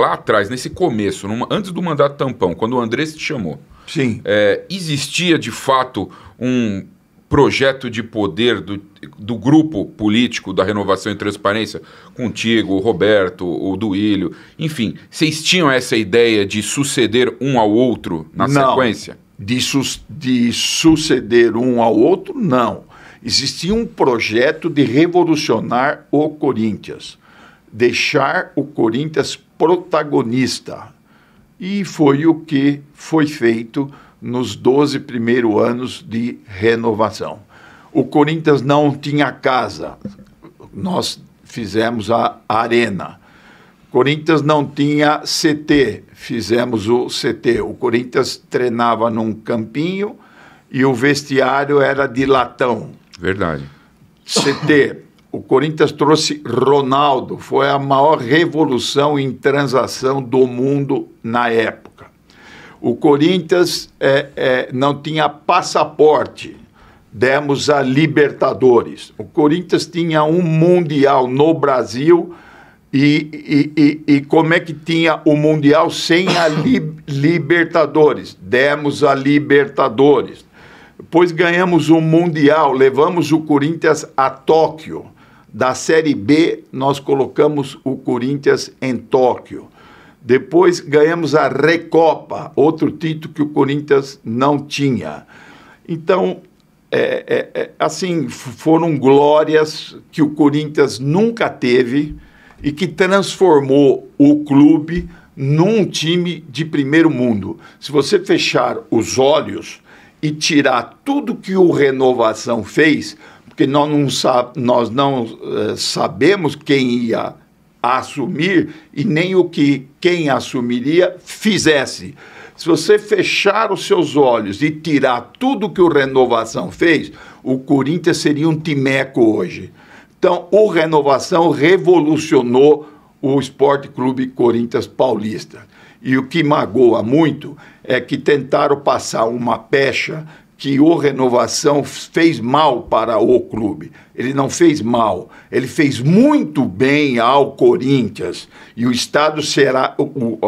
Lá atrás, nesse começo, numa, antes do mandato tampão, quando o Andrés te chamou, Sim. É, existia de fato um projeto de poder do, do grupo político da renovação e transparência contigo, o Roberto, o Duílio, enfim, vocês tinham essa ideia de suceder um ao outro na não. sequência? De, su de suceder um ao outro, não. Existia um projeto de revolucionar o Corinthians, deixar o Corinthians protagonista. E foi o que foi feito nos 12 primeiros anos de renovação. O Corinthians não tinha casa, nós fizemos a Arena. O Corinthians não tinha CT, fizemos o CT. O Corinthians treinava num campinho e o vestiário era de latão. Verdade. CT, o Corinthians trouxe Ronaldo, foi a maior revolução em transação do mundo na época. O Corinthians é, é, não tinha passaporte, demos a Libertadores. O Corinthians tinha um Mundial no Brasil e, e, e, e como é que tinha o Mundial sem a li, Libertadores? Demos a Libertadores. Depois ganhamos um Mundial, levamos o Corinthians a Tóquio da Série B, nós colocamos o Corinthians em Tóquio. Depois ganhamos a Recopa, outro título que o Corinthians não tinha. Então, é, é, é assim, foram glórias que o Corinthians nunca teve e que transformou o clube num time de primeiro mundo. Se você fechar os olhos e tirar tudo que o Renovação fez, porque nós não, nós não uh, sabemos quem ia assumir e nem o que quem assumiria fizesse. Se você fechar os seus olhos e tirar tudo que o Renovação fez, o Corinthians seria um timeco hoje. Então, o Renovação revolucionou o Esporte Clube Corinthians Paulista. E o que magoa muito é que tentaram passar uma pecha que o Renovação fez mal para o clube. Ele não fez mal, ele fez muito bem ao Corinthians. E o estado será,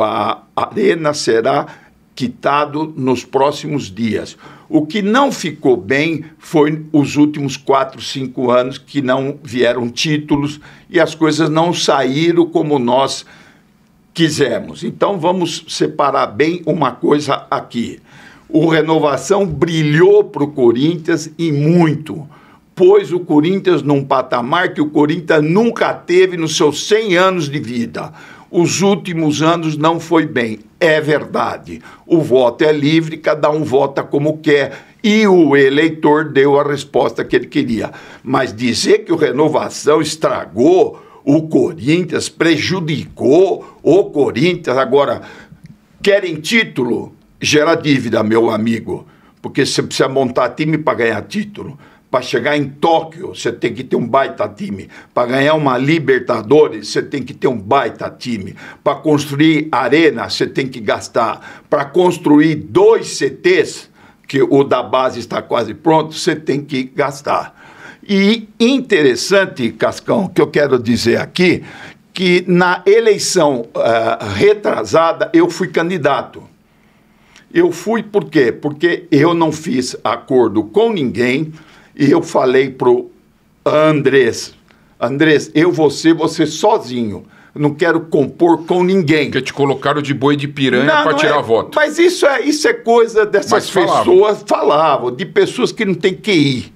a arena será quitado nos próximos dias. O que não ficou bem foi os últimos quatro, cinco anos que não vieram títulos e as coisas não saíram como nós quisemos. Então vamos separar bem uma coisa aqui. O renovação brilhou para o Corinthians e muito. Pôs o Corinthians num patamar que o Corinthians nunca teve nos seus 100 anos de vida. Os últimos anos não foi bem. É verdade. O voto é livre, cada um vota como quer e o eleitor deu a resposta que ele queria. Mas dizer que o renovação estragou o Corinthians, prejudicou o Corinthians, agora querem título? gera dívida, meu amigo, porque você precisa montar time para ganhar título. Para chegar em Tóquio, você tem que ter um baita time. Para ganhar uma Libertadores, você tem que ter um baita time. Para construir arena, você tem que gastar. Para construir dois CTs, que o da base está quase pronto, você tem que gastar. E interessante, Cascão, que eu quero dizer aqui, que na eleição uh, retrasada eu fui candidato eu fui por quê? Porque eu não fiz acordo com ninguém e eu falei pro Andrés, Andrés, eu vou ser você sozinho. Não quero compor com ninguém. Porque te colocaram de boi de piranha para tirar é, voto. Mas isso é, isso é coisa dessas pessoas falavam, de pessoas que não tem que ir.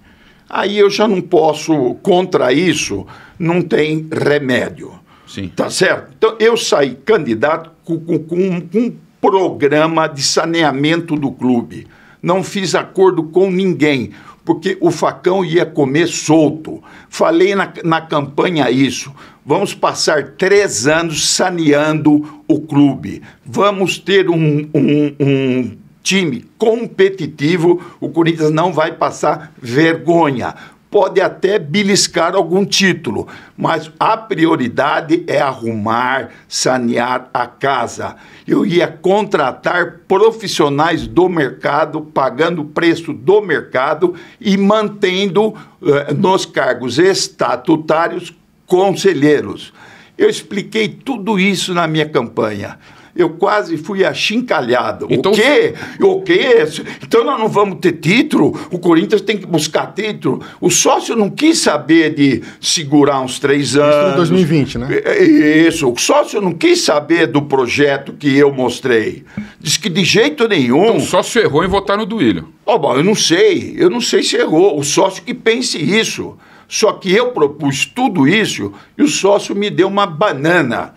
Aí eu já não posso, contra isso, não tem remédio. Sim. Tá certo? Então eu saí candidato com, com, com, com programa de saneamento do clube. Não fiz acordo com ninguém, porque o facão ia comer solto. Falei na, na campanha isso. Vamos passar três anos saneando o clube. Vamos ter um, um, um time competitivo, o Corinthians não vai passar vergonha pode até beliscar algum título, mas a prioridade é arrumar, sanear a casa. Eu ia contratar profissionais do mercado, pagando o preço do mercado e mantendo eh, nos cargos estatutários conselheiros. Eu expliquei tudo isso na minha campanha eu quase fui achincalhado. Então, o quê? Se... O quê? Então nós não vamos ter título? O Corinthians tem que buscar título? O sócio não quis saber de segurar uns três anos. Isso em 2020, né? É, é isso. O sócio não quis saber do projeto que eu mostrei. Diz que de jeito nenhum. Então o sócio errou em votar no Duílio. Oh, bom, eu não sei. Eu não sei se errou. O sócio que pense isso. Só que eu propus tudo isso e o sócio me deu uma banana.